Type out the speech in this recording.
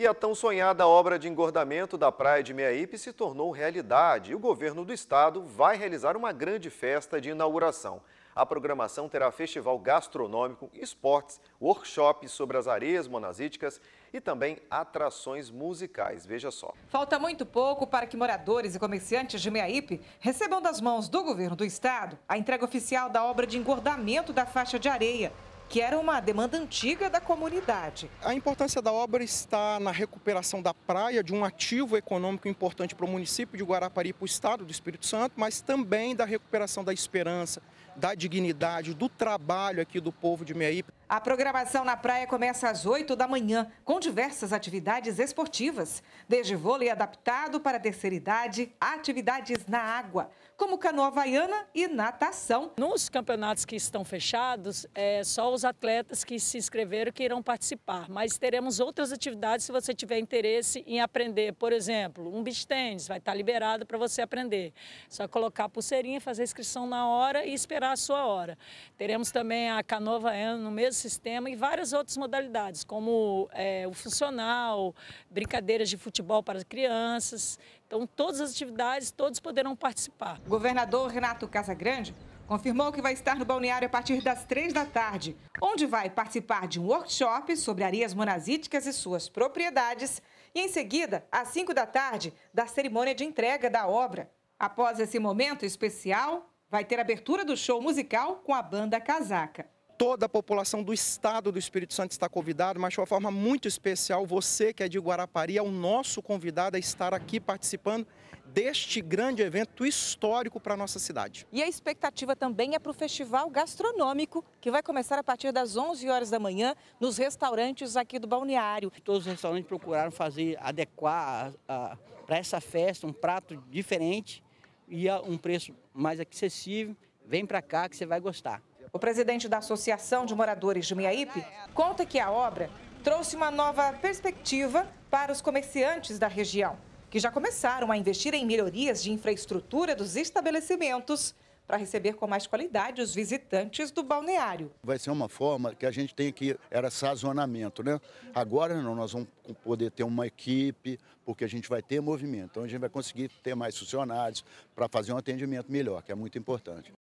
E a tão sonhada obra de engordamento da Praia de Meiaípe se tornou realidade e o governo do estado vai realizar uma grande festa de inauguração. A programação terá festival gastronômico, esportes, workshops sobre as areias monazíticas e também atrações musicais. Veja só. Falta muito pouco para que moradores e comerciantes de Meiaípe recebam das mãos do governo do estado a entrega oficial da obra de engordamento da faixa de areia que era uma demanda antiga da comunidade. A importância da obra está na recuperação da praia, de um ativo econômico importante para o município de Guarapari e para o estado do Espírito Santo, mas também da recuperação da esperança, da dignidade, do trabalho aqui do povo de Meiaípe. A programação na praia começa às 8 da manhã, com diversas atividades esportivas, desde vôlei adaptado para a terceira idade, atividades na água, como canoa havaiana e natação. Nos campeonatos que estão fechados, é só os atletas que se inscreveram que irão participar, mas teremos outras atividades se você tiver interesse em aprender. Por exemplo, um beach tennis vai estar liberado para você aprender. Só colocar a pulseirinha, fazer a inscrição na hora e esperar a sua hora. Teremos também a canoa havaiana no mesmo sistema e várias outras modalidades, como é, o funcional, brincadeiras de futebol para as crianças. Então, todas as atividades, todos poderão participar. O governador Renato Casagrande confirmou que vai estar no balneário a partir das três da tarde, onde vai participar de um workshop sobre areias monazíticas e suas propriedades, e em seguida, às cinco da tarde, da cerimônia de entrega da obra. Após esse momento especial, vai ter abertura do show musical com a banda Casaca. Toda a população do estado do Espírito Santo está convidada, mas de uma forma muito especial, você que é de Guarapari é o nosso convidado a estar aqui participando deste grande evento histórico para a nossa cidade. E a expectativa também é para o Festival Gastronômico, que vai começar a partir das 11 horas da manhã nos restaurantes aqui do Balneário. Todos os restaurantes procuraram fazer, adequar para essa festa um prato diferente e a um preço mais acessível. Vem para cá que você vai gostar. O presidente da Associação de Moradores de Miaípe conta que a obra trouxe uma nova perspectiva para os comerciantes da região, que já começaram a investir em melhorias de infraestrutura dos estabelecimentos para receber com mais qualidade os visitantes do balneário. Vai ser uma forma que a gente tem que era sazonamento, né? Agora não, nós vamos poder ter uma equipe, porque a gente vai ter movimento. Então a gente vai conseguir ter mais funcionários para fazer um atendimento melhor, que é muito importante.